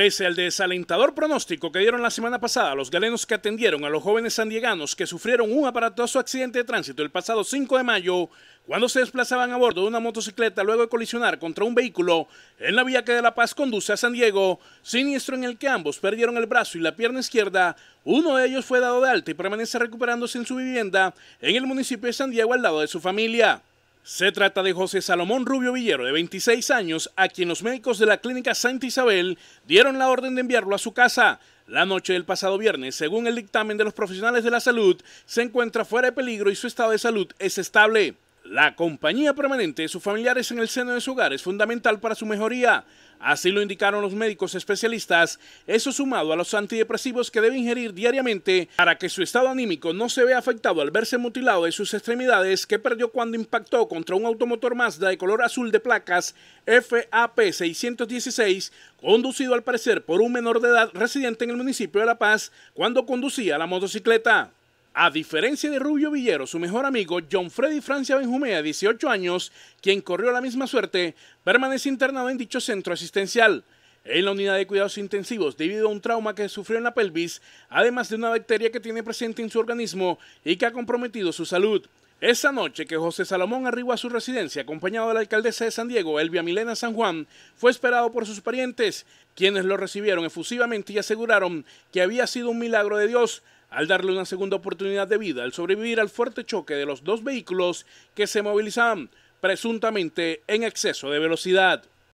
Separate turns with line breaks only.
Pese al desalentador pronóstico que dieron la semana pasada los galenos que atendieron a los jóvenes sandieganos que sufrieron un aparatoso accidente de tránsito el pasado 5 de mayo, cuando se desplazaban a bordo de una motocicleta luego de colisionar contra un vehículo en la vía que de La Paz conduce a San Diego, siniestro en el que ambos perdieron el brazo y la pierna izquierda, uno de ellos fue dado de alta y permanece recuperándose en su vivienda en el municipio de San Diego al lado de su familia. Se trata de José Salomón Rubio Villero, de 26 años, a quien los médicos de la clínica Santa Isabel dieron la orden de enviarlo a su casa. La noche del pasado viernes, según el dictamen de los profesionales de la salud, se encuentra fuera de peligro y su estado de salud es estable. La compañía permanente de sus familiares en el seno de su hogar es fundamental para su mejoría. Así lo indicaron los médicos especialistas, eso sumado a los antidepresivos que debe ingerir diariamente para que su estado anímico no se vea afectado al verse mutilado de sus extremidades que perdió cuando impactó contra un automotor Mazda de color azul de placas FAP 616, conducido al parecer por un menor de edad residente en el municipio de La Paz cuando conducía la motocicleta. A diferencia de Rubio Villero, su mejor amigo John Freddy Francia Benjumea, 18 años, quien corrió la misma suerte, permanece internado en dicho centro asistencial. En la unidad de cuidados intensivos, debido a un trauma que sufrió en la pelvis, además de una bacteria que tiene presente en su organismo y que ha comprometido su salud. Esa noche que José Salomón arribó a su residencia acompañado de la alcaldesa de San Diego, Elvia Milena San Juan, fue esperado por sus parientes, quienes lo recibieron efusivamente y aseguraron que había sido un milagro de Dios, al darle una segunda oportunidad de vida al sobrevivir al fuerte choque de los dos vehículos que se movilizaban presuntamente en exceso de velocidad.